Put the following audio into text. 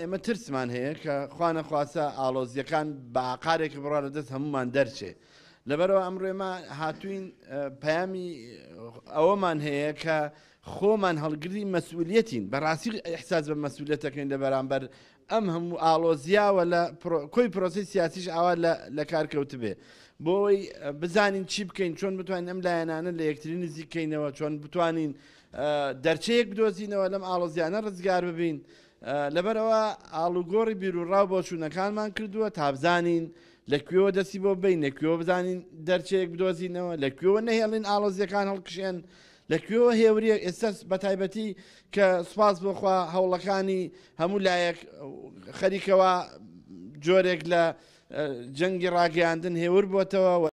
ئێمە ترسمان هەیە کە خوانە خواستە ئالۆزیەکان باقارێکی بڕارە دەست هەمومان دەرچێ لەبەرەوە ئەمڕێمە هاتوین پەیامی ئەوەمان هەیە کە خۆمان هەڵگری مەسئولەتین بەڕاستی احساس بە مەسئولەتەکەین لە بەرامبەر ئەم هەموو ئالۆزیاوە لە کۆی پرۆسی سیاسیش ئاوا لە کارکەوت بێ بۆەوەی بزانین چی بکەین چۆن بتوانین ئەم لایەنانە لە یەکترین نزیکەینەوە چۆن بتوانین دەرچەیەک بدۆزینەوە لەم ئالۆزیانە ڕزگار ببین. لەبەرەوە ئاڵوگۆڕی بیرروڕاو بۆ چوونەکانمان کردووە تابزانین لەکوێوە دەستی بۆ بین لەکوێوە بزانین دەرچێک بدۆزینەوە لەکوێوە نەهێڵین ئالۆزیەکان هەڵکشێن لەکوێوە هێوریە ئێستا بە تایبەتی کە سوپاس بۆخوا هەوڵەکانی هەموو لایەک خەریکەوە جۆرێک لە جەنگی ڕاگەاندن هێور بۆتەوە